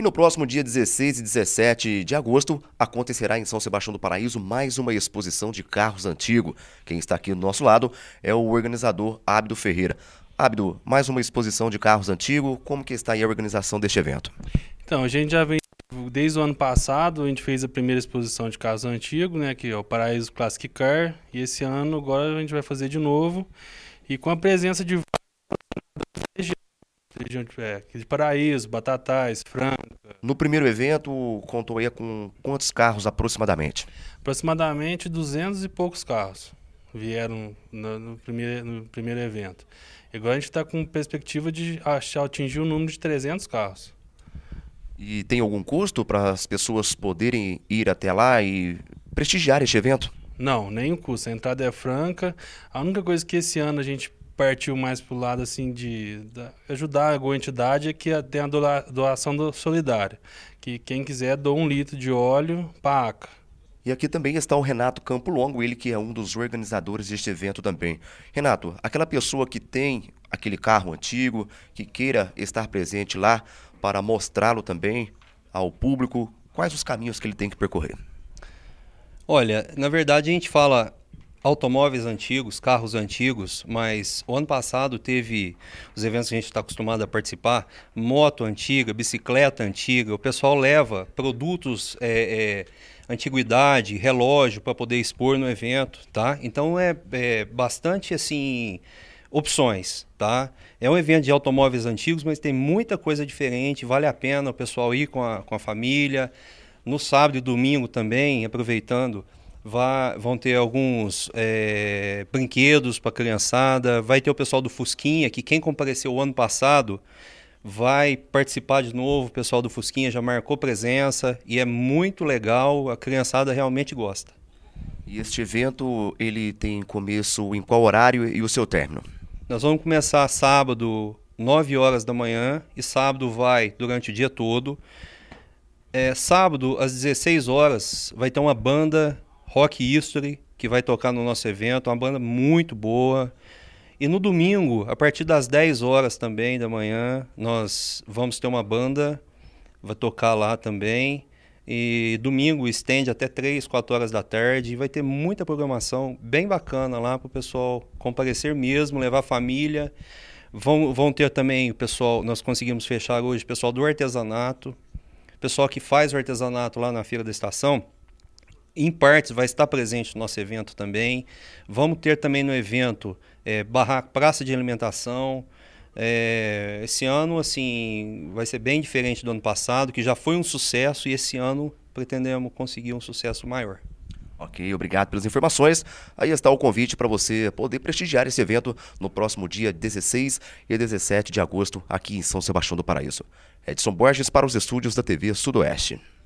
E no próximo dia 16 e 17 de agosto acontecerá em São Sebastião do Paraíso mais uma exposição de carros antigos. Quem está aqui do nosso lado é o organizador Ábido Ferreira. Ábido, mais uma exposição de carros antigos, como que está aí a organização deste evento? Então, a gente já vem desde o ano passado, a gente fez a primeira exposição de carros antigos, né, que é o Paraíso Classic Car, e esse ano agora a gente vai fazer de novo. E com a presença de região de, é, de Paraíso, Batatais, Franca. No primeiro evento, contou aí com quantos carros aproximadamente? Aproximadamente 200 e poucos carros vieram no, no primeiro, no primeiro evento. Agora a gente está com perspectiva de achar, atingir o um número de 300 carros. E tem algum custo para as pessoas poderem ir até lá e prestigiar este evento? Não, nenhum custo. A entrada é franca. A única coisa que esse ano a gente partiu mais pro lado assim de, de ajudar alguma entidade que tem a doação do solidária, que quem quiser doa um litro de óleo para ACA. E aqui também está o Renato Campo Longo, ele que é um dos organizadores deste evento também. Renato, aquela pessoa que tem aquele carro antigo, que queira estar presente lá para mostrá-lo também ao público, quais os caminhos que ele tem que percorrer? Olha, na verdade a gente fala automóveis antigos, carros antigos, mas o ano passado teve os eventos que a gente está acostumado a participar, moto antiga, bicicleta antiga, o pessoal leva produtos é, é, antiguidade, relógio para poder expor no evento, tá? Então é, é bastante assim opções, tá? É um evento de automóveis antigos, mas tem muita coisa diferente, vale a pena o pessoal ir com a, com a família. No sábado e domingo também, aproveitando Vá, vão ter alguns é, brinquedos para a criançada, vai ter o pessoal do Fusquinha, que quem compareceu o ano passado vai participar de novo, o pessoal do Fusquinha já marcou presença e é muito legal, a criançada realmente gosta. E este evento, ele tem começo em qual horário e o seu término? Nós vamos começar sábado, 9 horas da manhã, e sábado vai durante o dia todo. É, sábado, às 16 horas, vai ter uma banda Rock History, que vai tocar no nosso evento, uma banda muito boa. E no domingo, a partir das 10 horas também da manhã, nós vamos ter uma banda, vai tocar lá também. E domingo estende até 3, 4 horas da tarde. E vai ter muita programação bem bacana lá para o pessoal comparecer mesmo, levar a família. Vão, vão ter também o pessoal, nós conseguimos fechar hoje, o pessoal do artesanato, pessoal que faz o artesanato lá na Feira da Estação em partes vai estar presente no nosso evento também. Vamos ter também no evento é, barraca, praça de alimentação. É, esse ano assim vai ser bem diferente do ano passado, que já foi um sucesso e esse ano pretendemos conseguir um sucesso maior. Ok, obrigado pelas informações. Aí está o convite para você poder prestigiar esse evento no próximo dia 16 e 17 de agosto, aqui em São Sebastião do Paraíso. Edson Borges para os estúdios da TV Sudoeste.